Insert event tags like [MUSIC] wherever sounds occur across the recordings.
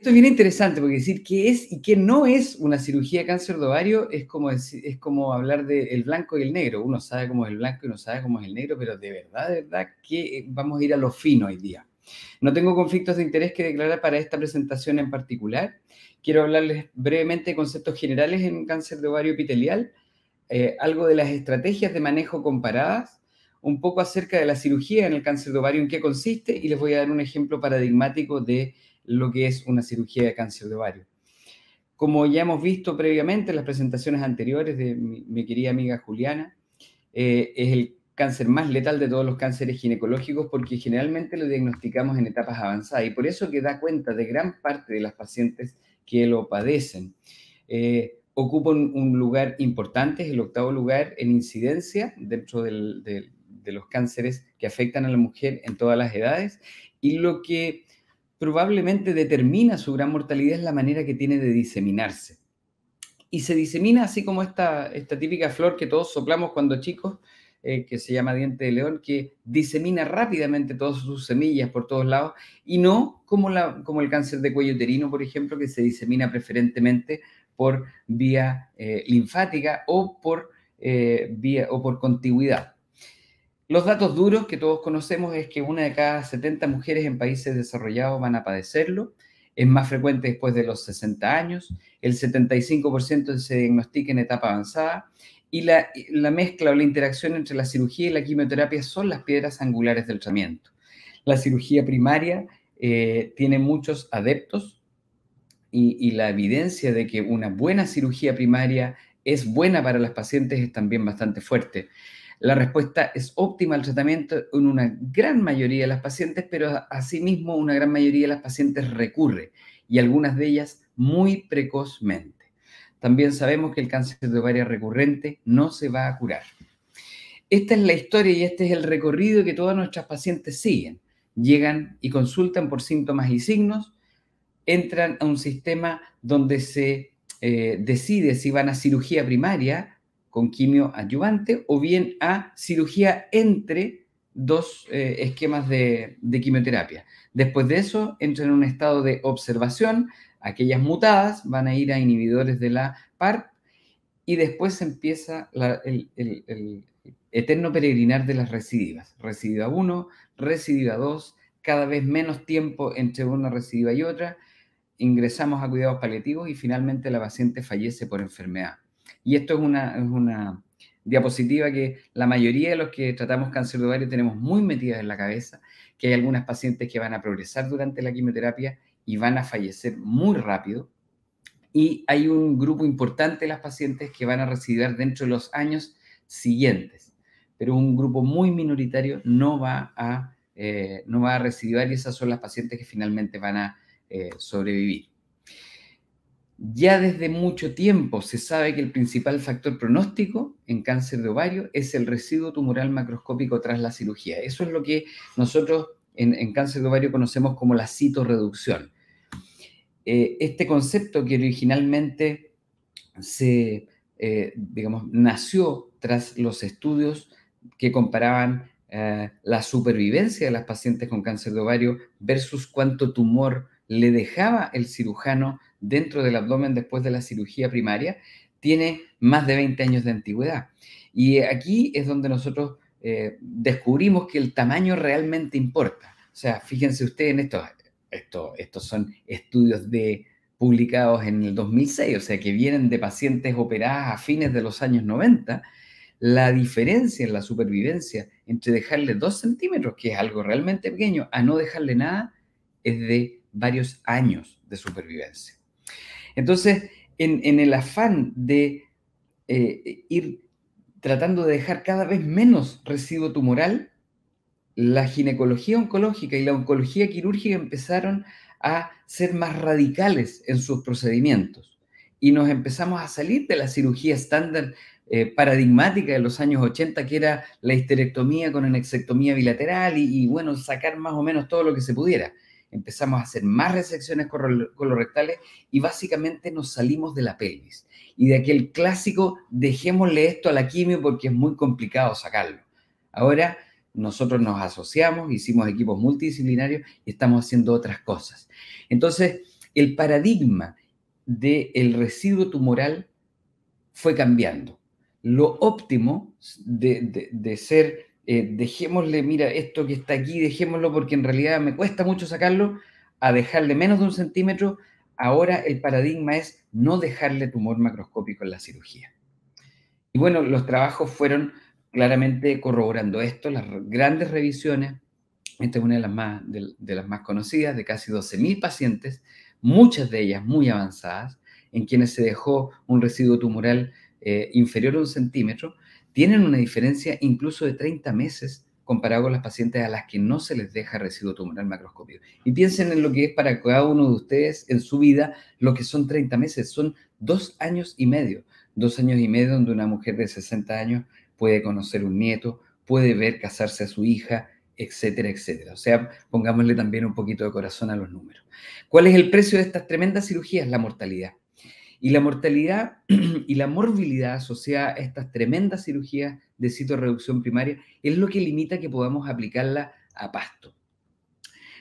Esto es bien interesante porque decir qué es y qué no es una cirugía de cáncer de ovario es como, es como hablar del blanco y el negro. Uno sabe cómo es el blanco y uno sabe cómo es el negro, pero de verdad, de verdad que eh, vamos a ir a lo fino hoy día. No tengo conflictos de interés que declarar para esta presentación en particular. Quiero hablarles brevemente de conceptos generales en cáncer de ovario epitelial, eh, algo de las estrategias de manejo comparadas, un poco acerca de la cirugía en el cáncer de ovario, en qué consiste, y les voy a dar un ejemplo paradigmático de lo que es una cirugía de cáncer de ovario. Como ya hemos visto previamente en las presentaciones anteriores de mi, querida amiga Juliana, eh, es el cáncer más letal de todos los cánceres ginecológicos porque generalmente lo diagnosticamos en etapas avanzadas y por eso que da cuenta de gran parte de las pacientes que lo padecen. Eh, ocupa un, lugar importante, es el octavo lugar en incidencia dentro del, de los cánceres que afectan a la mujer en todas las edades y lo que probablemente determina su gran mortalidad es la manera que tiene de diseminarse. Y se disemina así como esta, esta típica flor que todos soplamos cuando chicos, eh, que se llama diente de león, que disemina rápidamente todas sus semillas por todos lados, y no como, la, como el cáncer de cuello uterino, por ejemplo, que se disemina preferentemente por vía eh, linfática o por, eh, vía, o por contigüidad. Los datos duros que todos conocemos es que una de cada 70 mujeres en países desarrollados van a padecerlo, es más frecuente después de los 60 años, el 75% se diagnostica en etapa avanzada y la, mezcla o la interacción entre la cirugía y la quimioterapia son las piedras angulares del tratamiento. La cirugía primaria eh, tiene muchos adeptos y, y la evidencia de que una buena cirugía primaria es buena para las pacientes es también bastante fuerte. La respuesta es óptima al tratamiento en una gran mayoría de las pacientes, pero asimismo una gran mayoría de las pacientes recurre y algunas de ellas muy precozmente. También sabemos que el cáncer de ovario recurrente no se va a curar. Esta es la historia y este es el recorrido que todas nuestras pacientes siguen. Llegan y consultan por síntomas y signos, entran a un sistema donde se eh, decide si van a cirugía primaria con quimio adyuvante o bien a cirugía entre dos eh, esquemas de, quimioterapia. Después de eso, entran en un estado de observación. Aquellas mutadas van a ir a inhibidores de la PARP y después empieza el, eterno peregrinar de las recidivas. Recidiva 1, recidiva 2, cada vez menos tiempo entre una recidiva y otra. Ingresamos a cuidados paliativos y finalmente la paciente fallece por enfermedad. Y esto es una, diapositiva que la mayoría de los que tratamos cáncer de ovario tenemos muy metidas en la cabeza, que hay algunas pacientes que van a progresar durante la quimioterapia y van a fallecer muy rápido. Y hay un grupo importante de las pacientes que van a residuar dentro de los años siguientes, pero un grupo muy minoritario no va a, residuar eh, no va a y esas son las pacientes que finalmente van a eh, sobrevivir. Ya desde mucho tiempo se sabe que el principal factor pronóstico en cáncer de ovario es el residuo tumoral macroscópico tras la cirugía. Eso es lo que nosotros en, cáncer de ovario conocemos como la citorreducción. Eh, este concepto que originalmente se, eh, digamos, nació tras los estudios que comparaban eh, la supervivencia de las pacientes con cáncer de ovario versus cuánto tumor le dejaba el cirujano dentro del abdomen después de la cirugía primaria, tiene más de 20 años de antigüedad. Y aquí es donde nosotros eh, descubrimos que el tamaño realmente importa. O sea, fíjense ustedes en estos, esto, estos son estudios de, publicados en el 2006, o sea, que vienen de pacientes operadas a fines de los años 90, la diferencia en la supervivencia entre dejarle 2 centímetros, que es algo realmente pequeño, a no dejarle nada, es de varios años de supervivencia. Entonces, en, el afán de eh, ir tratando de dejar cada vez menos residuo tumoral, la ginecología oncológica y la oncología quirúrgica empezaron a ser más radicales en sus procedimientos y nos empezamos a salir de la cirugía estándar eh, paradigmática de los años 80, que era la histerectomía con anexectomía bilateral y, bueno, sacar más o menos todo lo que se pudiera empezamos a hacer más resecciones rectales y básicamente nos salimos de la pelvis. Y de aquel clásico, dejémosle esto a la quimio porque es muy complicado sacarlo. Ahora nosotros nos asociamos, hicimos equipos multidisciplinarios y estamos haciendo otras cosas. Entonces, el paradigma del el residuo tumoral fue cambiando. Lo óptimo de, de, de ser eh, dejémosle, mira, esto que está aquí, dejémoslo porque en realidad me cuesta mucho sacarlo, a dejarle menos de un centímetro, ahora el paradigma es no dejarle tumor macroscópico en la cirugía. Y bueno, los trabajos fueron claramente corroborando esto, las grandes revisiones, esta es una de las más, las más conocidas, de casi 12.000 pacientes, muchas de ellas muy avanzadas, en quienes se dejó un residuo tumoral eh, inferior a un centímetro, tienen una diferencia incluso de 30 meses comparado con las pacientes a las que no se les deja residuo tumoral macroscópico. Y piensen en lo que es para cada uno de ustedes en su vida lo que son 30 meses, son dos años y medio. Dos años y medio donde una mujer de 60 años puede conocer un nieto, puede ver casarse a su hija, etcétera, etcétera. O sea, pongámosle también un poquito de corazón a los números. ¿Cuál es el precio de estas tremendas cirugías? La mortalidad. Y la mortalidad [CLEARS THROAT] y la morbilidad asociada a estas tremendas cirugías de citorreducción primaria es lo que limita que podamos aplicarla a pasto.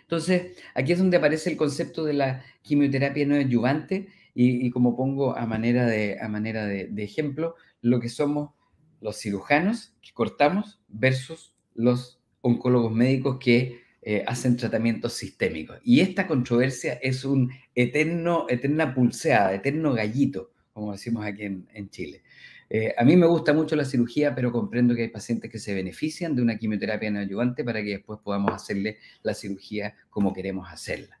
Entonces, aquí es donde aparece el concepto de la quimioterapia no adyuvante y, como pongo a manera, de, manera de ejemplo, lo que somos los cirujanos que cortamos versus los oncólogos médicos que eh, hacen tratamientos sistémicos. Y esta controversia es un eterno, eterna pulseada, eterno gallito, como decimos aquí en, Chile. Eh, a mí me gusta mucho la cirugía, pero comprendo que hay pacientes que se benefician de una quimioterapia en ayudante para que después podamos hacerle la cirugía como queremos hacerla.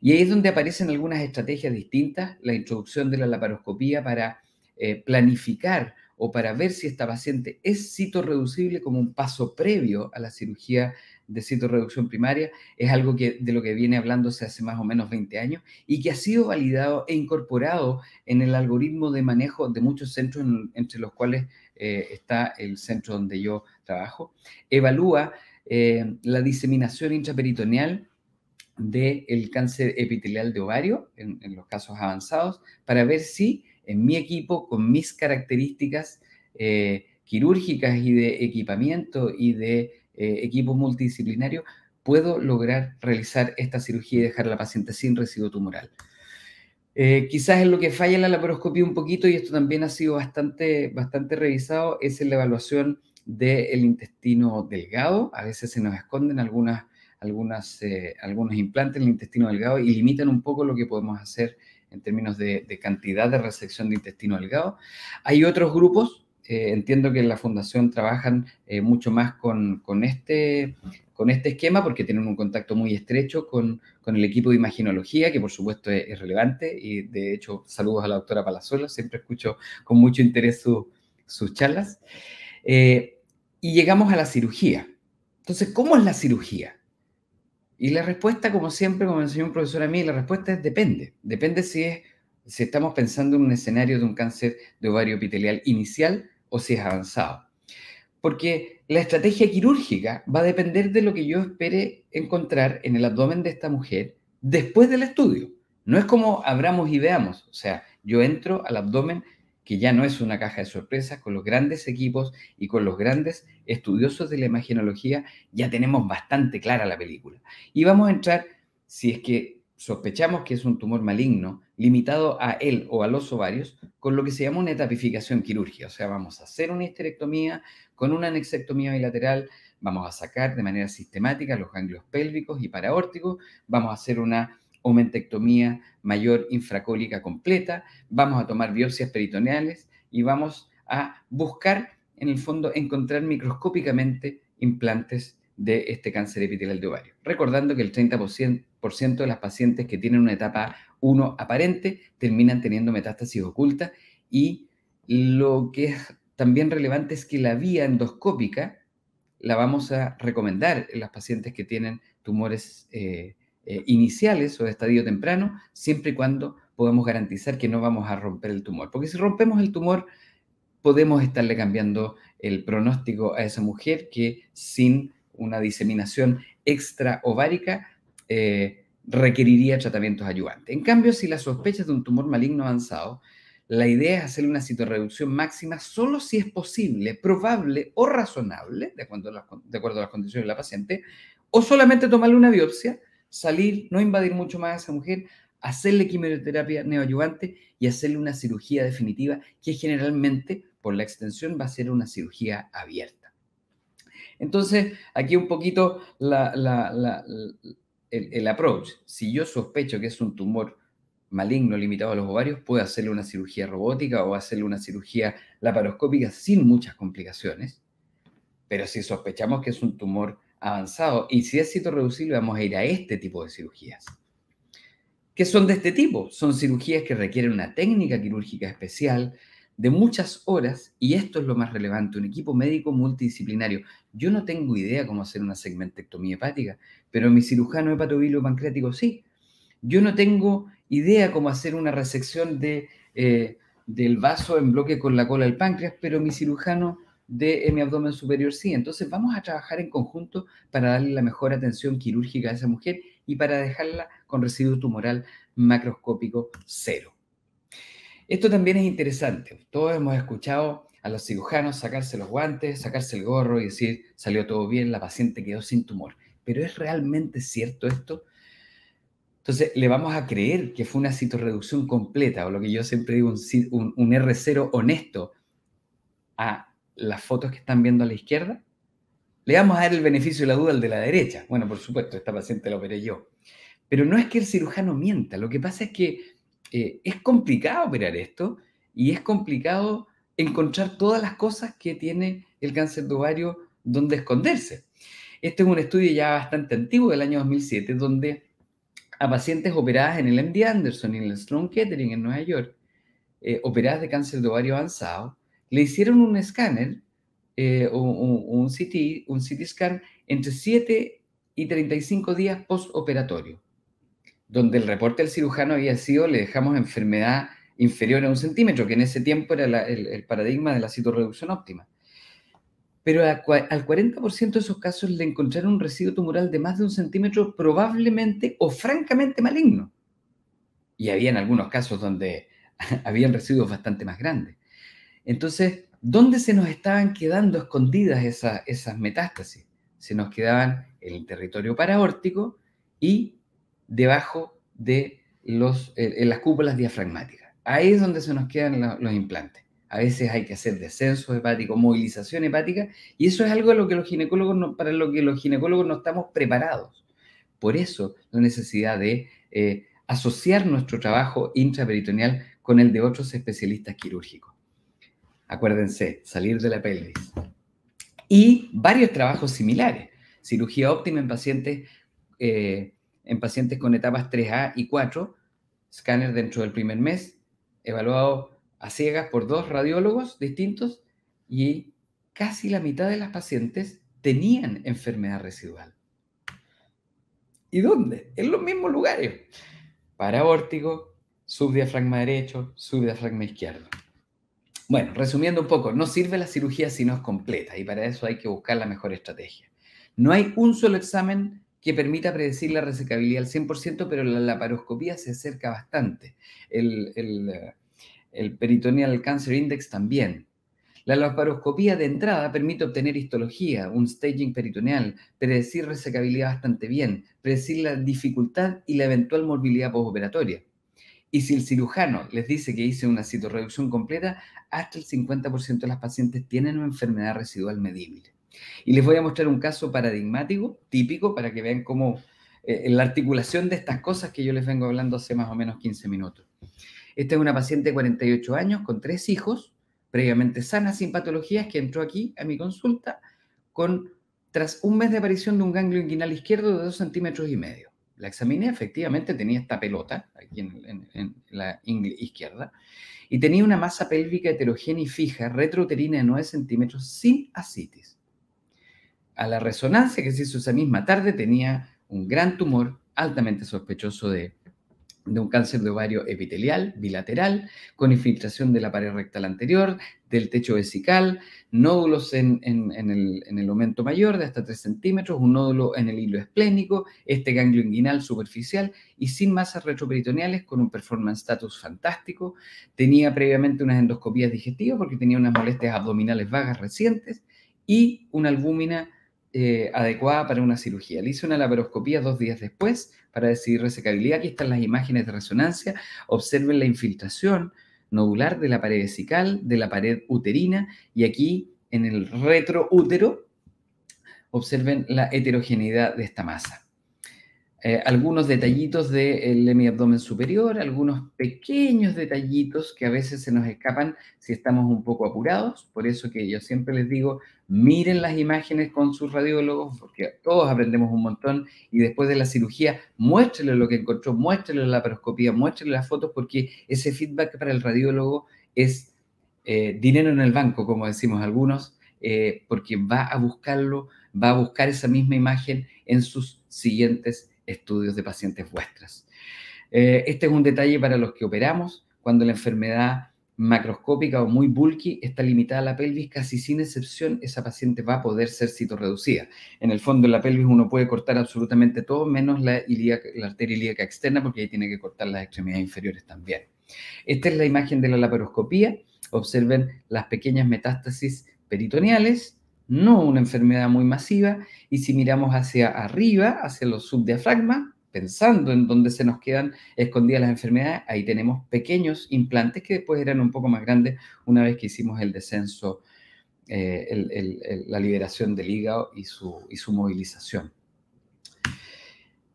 Y ahí es donde aparecen algunas estrategias distintas, la introducción de la laparoscopía para eh, planificar o para ver si esta paciente es citoreducible como un paso previo a la cirugía de reducción primaria, es algo que, de lo que viene hablándose hace más o menos 20 años y que ha sido validado e incorporado en el algoritmo de manejo de muchos centros, entre los cuales eh, está el centro donde yo trabajo. Evalúa eh, la diseminación intraperitoneal del cáncer epitelial de ovario en, los casos avanzados para ver si en mi equipo, con mis características eh, quirúrgicas y de equipamiento y de eh, equipo multidisciplinario, puedo lograr realizar esta cirugía y dejar a la paciente sin residuo tumoral. Eh, quizás en lo que falla la laparoscopía un poquito, y esto también ha sido bastante, bastante revisado, es la evaluación del intestino delgado. A veces se nos esconden algunas, algunas, eh, algunos implantes en el intestino delgado y limitan un poco lo que podemos hacer en términos de, de cantidad de resección de intestino delgado. Hay otros grupos eh, entiendo que en la fundación trabajan eh, mucho más con, este, con, este, esquema porque tienen un contacto muy estrecho con, el equipo de imaginología, que por supuesto es, relevante. Y de hecho, saludos a la doctora Palazuelo, siempre escucho con mucho interés sus charlas. Eh, y llegamos a la cirugía. Entonces, ¿cómo es la cirugía? Y la respuesta, como siempre, como me enseñó un profesor a mí, la respuesta es depende. Depende si es si estamos pensando en un escenario de un cáncer de ovario epitelial inicial o si es avanzado. Porque la estrategia quirúrgica va a depender de lo que yo espere encontrar en el abdomen de esta mujer después del estudio. No es como abramos y veamos. O sea, yo entro al abdomen que ya no es una caja de sorpresas, con los grandes equipos y con los grandes estudiosos de la imagenología, ya tenemos bastante clara la película. Y vamos a entrar, si es que sospechamos que es un tumor maligno, limitado a él o a los ovarios con lo que se llama una etapificación quirúrgica. O sea, vamos a hacer una histerectomía con una anexectomía bilateral, vamos a sacar de manera sistemática los ganglios pélvicos y paraórticos, vamos a hacer una omentectomía mayor infracólica completa, vamos a tomar biopsias peritoneales y vamos a buscar, en el fondo, encontrar microscópicamente implantes de este cáncer epitelial de ovario. Recordando que el 30%, de las pacientes que tienen una etapa 1 aparente terminan teniendo metástasis oculta y lo que es también relevante es que la vía endoscópica la vamos a recomendar en las pacientes que tienen tumores eh, eh, iniciales o de estadio temprano, siempre y cuando podamos garantizar que no vamos a romper el tumor. Porque si rompemos el tumor, podemos estarle cambiando el pronóstico a esa mujer que sin una diseminación extraovárica eh, requeriría tratamientos ayudantes. En cambio, si la sospecha es de un tumor maligno avanzado, la idea es hacerle una citorreducción máxima solo si es posible, probable o razonable, de acuerdo a las, condiciones de la paciente, o solamente tomarle una biopsia, salir, no invadir mucho más a esa mujer, hacerle quimioterapia neoayuvante y hacerle una cirugía definitiva, que generalmente, por la extensión, va a ser una cirugía abierta. Entonces, aquí un poquito la, el, approach. Si yo sospecho que es un tumor maligno limitado a los ovarios, puedo hacerle una cirugía robótica o hacerle una cirugía laparoscópica sin muchas complicaciones. Pero si sospechamos que es un tumor avanzado y si es reducible, vamos a ir a este tipo de cirugías. que son de este tipo? Son cirugías que requieren una técnica quirúrgica especial, de muchas horas, y esto es lo más relevante, un equipo médico multidisciplinario. Yo no tengo idea cómo hacer una segmentectomía hepática, pero mi cirujano hepatobilio pancreático sí. Yo no tengo idea cómo hacer una resección de, eh, del vaso en bloque con la cola del páncreas, pero mi cirujano de eh, mi abdomen superior sí. Entonces vamos a trabajar en conjunto para darle la mejor atención quirúrgica a esa mujer y para dejarla con residuo tumoral macroscópico cero. Esto también es interesante. Todos hemos escuchado a los cirujanos sacarse los guantes, sacarse el gorro y decir, salió todo bien, la paciente quedó sin tumor. Pero ¿es realmente cierto esto? Entonces, le vamos a creer que fue una citorreducción completa, o lo que yo siempre digo, un, R0 honesto, a las fotos que están viendo a la izquierda. Le vamos a dar el beneficio de la duda al de la derecha. Bueno, por supuesto, esta paciente la operé yo. Pero no es que el cirujano mienta, lo que pasa es que eh, es complicado operar esto y es complicado encontrar todas las cosas que tiene el cáncer de ovario donde esconderse. Este es un estudio ya bastante antiguo del año 2007, donde a pacientes operadas en el MD Anderson y en el Sloan Kettering en Nueva York, eh, operadas de cáncer de ovario avanzado, le hicieron un escáner eh, o, un, CT, un CT scan entre 7 y 35 días postoperatorio donde el reporte del cirujano había sido le dejamos enfermedad inferior a un centímetro, que en ese tiempo era el, paradigma de la citorreducción óptima. Pero al 40% de esos casos le encontraron un residuo tumoral de más de un centímetro probablemente o francamente maligno. Y había en algunos casos donde [LAUGHS] habían residuos bastante más grandes. Entonces, ¿dónde se nos estaban quedando escondidas esas, esas metástasis? Se nos quedaban en el territorio paraórtico y debajo de los, eh, en las cúpulas diafragmáticas. Ahí es donde se nos quedan los, implantes. A veces hay que hacer descenso hepático, movilización hepática, y eso es algo lo que los ginecólogos no, para lo que los ginecólogos no estamos preparados. Por eso la necesidad de eh, asociar nuestro trabajo intraperitoneal con el de otros especialistas quirúrgicos. Acuérdense, salir de la pelvis. Y varios trabajos similares. Cirugía óptima en pacientes eh, en pacientes con etapas 3A y 4, escáner dentro del primer mes, evaluado a ciegas por dos radiólogos distintos y casi la mitad de las pacientes tenían enfermedad residual. ¿Y dónde? En los mismos lugares. Paraórtico, subdiafragma derecho, subdiafragma izquierdo. Bueno, resumiendo un poco, no sirve la cirugía si no es completa y para eso hay que buscar la mejor estrategia. No hay un solo examen que permita predecir la resecabilidad al 100%, pero la laparoscopía se acerca bastante. Eh, el, Peritoneal Cancer Index también. La laparoscopía de entrada permite obtener histología, un staging peritoneal, predecir resecabilidad bastante bien, predecir la dificultad y la eventual morbilidad postoperatoria. Y si el cirujano les dice que hice una citorreducción completa, hasta el 50% de las pacientes tienen una enfermedad residual medible. Y les voy a mostrar un caso paradigmático, típico, para que vean cómo eh, la articulación de estas cosas que yo les vengo hablando hace más o menos 15 minutos. Esta es una paciente de 48 años con tres hijos, previamente sana, sin patologías, que entró aquí a mi consulta con, tras un mes de aparición de un ganglio inguinal izquierdo de 2 centímetros y medio. La examiné, efectivamente tenía esta pelota aquí en, la izquierda y tenía una masa pélvica heterogénea y fija, retrouterina de 9 centímetros, sin ascitis a la resonancia que se hizo esa misma tarde, tenía un gran tumor altamente sospechoso de, un cáncer de ovario epitelial, bilateral, con infiltración de la pared rectal anterior, del techo vesical, nódulos en, el, en aumento mayor de hasta 3 centímetros, un nódulo en el hilo esplénico, este ganglio inguinal superficial y sin masas retroperitoneales con un performance status fantástico. Tenía previamente unas endoscopías digestivas porque tenía unas molestias abdominales vagas recientes y una albúmina eh, adecuada para una cirugía. Le hice una laparoscopía dos días después para decidir resecabilidad. Aquí están las imágenes de resonancia. Observen la infiltración nodular de la pared vesical, de la pared uterina y aquí en el retroútero observen la heterogeneidad de esta masa. Eh, algunos detallitos del hemiabdomen superior, algunos pequeños detallitos que a veces se nos escapan si estamos un poco apurados. Por eso que yo siempre les digo, miren las imágenes con sus radiólogos, porque todos aprendemos un montón y después de la cirugía, muéstrenle lo que encontró, muéstrenle la laparoscopía, muéstrenle las fotos, porque ese feedback para el radiólogo es eh, dinero en el banco, como decimos algunos, eh, porque va a buscarlo, va a buscar esa misma imagen en sus siguientes estudios de pacientes vuestras. Eh, este es un detalle para los que operamos cuando la enfermedad macroscópica o muy bulky está limitada a la pelvis, casi sin excepción esa paciente va a poder ser citorreducida. En el fondo, de la pelvis uno puede cortar absolutamente todo, menos la, la arteria ilíaca externa, porque ahí tiene que cortar las extremidades inferiores también. Esta es la imagen de la laparoscopía. Observen las pequeñas metástasis peritoneales no una enfermedad muy masiva, y si miramos hacia arriba, hacia los subdiafragmas, pensando en dónde se nos quedan escondidas las enfermedades, ahí tenemos pequeños implantes que después eran un poco más grandes una vez que hicimos el descenso, eh, la liberación del hígado y su, su movilización.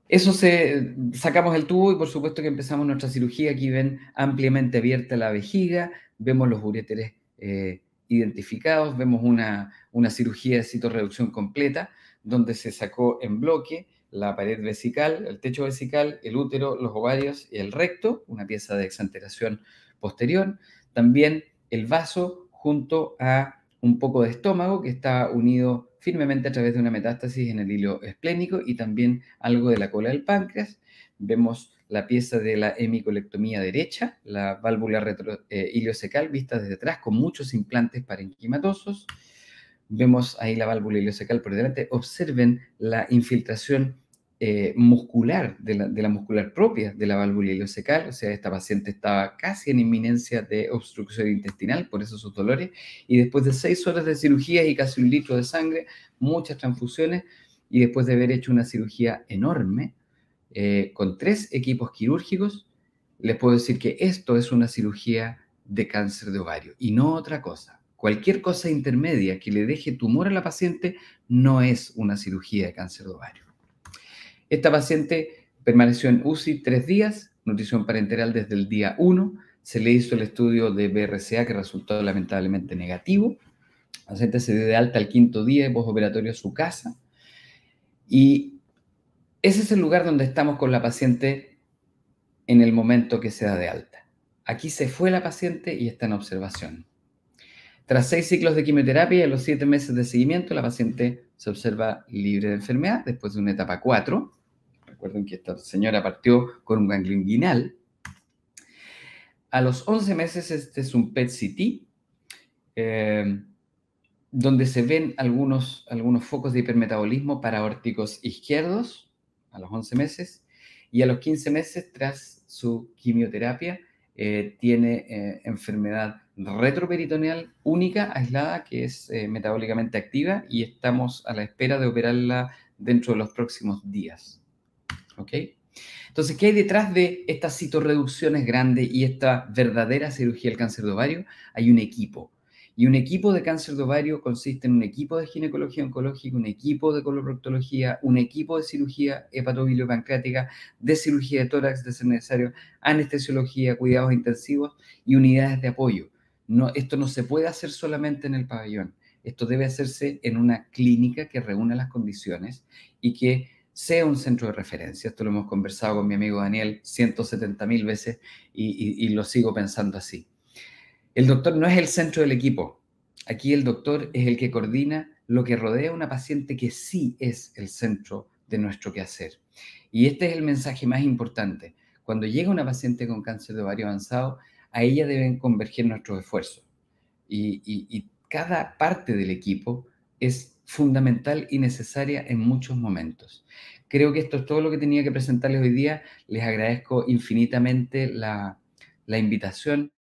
Eso se, sacamos el tubo y por supuesto que empezamos nuestra cirugía. Aquí ven ampliamente abierta la vejiga, vemos los uréteres eh, identificados, vemos una, cirugía de citorreducción completa, donde se sacó en bloque la pared vesical, el techo vesical, el útero, los ovarios y el recto, una pieza de exanteración posterior, también el vaso junto a un poco de estómago que está unido firmemente a través de una metástasis en el hilo esplénico y también algo de la cola del páncreas. Vemos la pieza de la hemicolectomía derecha, la válvula retro, eh, vista desde atrás con muchos implantes parenquimatosos. Vemos ahí la válvula iliocecal por delante. Observen la infiltración eh, muscular, de la, muscular propia de la válvula ileocecal, o sea, esta paciente estaba casi en inminencia de obstrucción intestinal, por esos sus dolores, y después de seis horas de cirugía y casi un litro de sangre, muchas transfusiones, y después de haber hecho una cirugía enorme, eh, con tres equipos quirúrgicos, les puedo decir que esto es una cirugía de cáncer de ovario y no otra cosa. Cualquier cosa intermedia que le deje tumor a la paciente no es una cirugía de cáncer de ovario. Esta paciente permaneció en UCI tres días, nutrición parenteral desde el día 1, se le hizo el estudio de BRCA que resultó lamentablemente negativo, la paciente se dio de alta al quinto día de postoperatorio a su casa y ese es el lugar donde estamos con la paciente en el momento que se da de alta. Aquí se fue la paciente y está en observación. Tras seis ciclos de quimioterapia y a los siete meses de seguimiento, la paciente se observa libre de enfermedad después de una etapa 4. Recuerden que esta señora partió con un ganglion inguinal. A los 11 meses, este es un PET-CT, eh, donde se ven algunos, algunos focos de hipermetabolismo paraórticos izquierdos a los 11 meses, y a los 15 meses tras su quimioterapia eh, tiene eh, enfermedad retroperitoneal única, aislada, que es eh, metabólicamente activa y estamos a la espera de operarla dentro de los próximos días. ¿Ok? Entonces, ¿qué hay detrás de estas citorreducciones grandes y esta verdadera cirugía del cáncer de ovario? Hay un equipo y un equipo de cáncer de ovario consiste en un equipo de ginecología oncológica, un equipo de coloproctología, un equipo de cirugía hepatobiliopancrática, de cirugía de tórax, de ser necesario, anestesiología, cuidados intensivos y unidades de apoyo. esto no se puede hacer solamente en el pabellón. Esto debe hacerse en una clínica que reúna las condiciones y que sea un centro de referencia. Esto lo hemos conversado con mi amigo Daniel 170 mil veces y lo sigo pensando así. El doctor no es el centro del equipo. Aquí el doctor es el que coordina lo que rodea a una paciente que sí es el centro de nuestro quehacer. Y este es el mensaje más importante. Cuando llega una paciente con cáncer de ovario avanzado, a ella deben converger nuestros esfuerzos. Y, cada parte del equipo es fundamental y necesaria en muchos momentos. Creo que esto es todo lo que tenía que presentarles hoy día. Les agradezco infinitamente la invitación.